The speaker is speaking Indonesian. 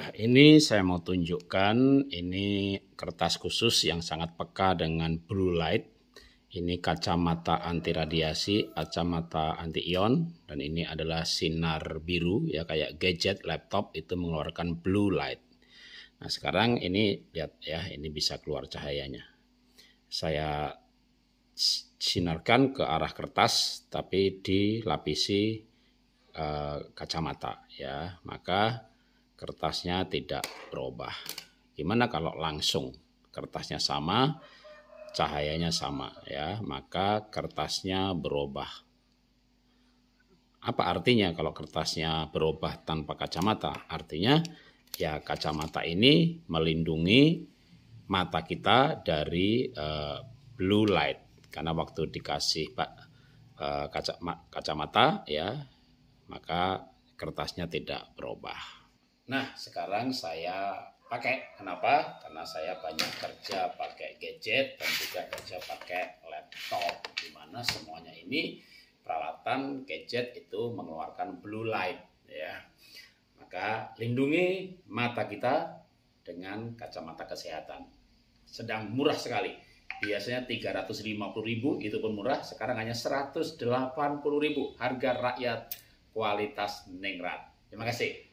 Eh, ini saya mau tunjukkan, ini kertas khusus yang sangat peka dengan blue light. Ini kacamata anti radiasi, kacamata anti ion, dan ini adalah sinar biru ya kayak gadget laptop itu mengeluarkan blue light. Nah sekarang ini lihat ya, ini bisa keluar cahayanya. Saya sinarkan ke arah kertas tapi dilapisi uh, kacamata ya, maka kertasnya tidak berubah. Gimana kalau langsung kertasnya sama, cahayanya sama ya, maka kertasnya berubah. Apa artinya kalau kertasnya berubah tanpa kacamata? Artinya ya kacamata ini melindungi mata kita dari uh, blue light karena waktu dikasih Pak eh, kaca, kacamata ya maka kertasnya tidak berubah. Nah, sekarang saya pakai. Kenapa? Karena saya banyak kerja pakai gadget dan juga kerja pakai laptop. di mana semuanya ini peralatan gadget itu mengeluarkan blue light. ya. Maka lindungi mata kita dengan kacamata kesehatan. Sedang murah sekali. Biasanya 350.000 itu pun murah, sekarang hanya 180.000 harga rakyat kualitas ningrat. Terima kasih.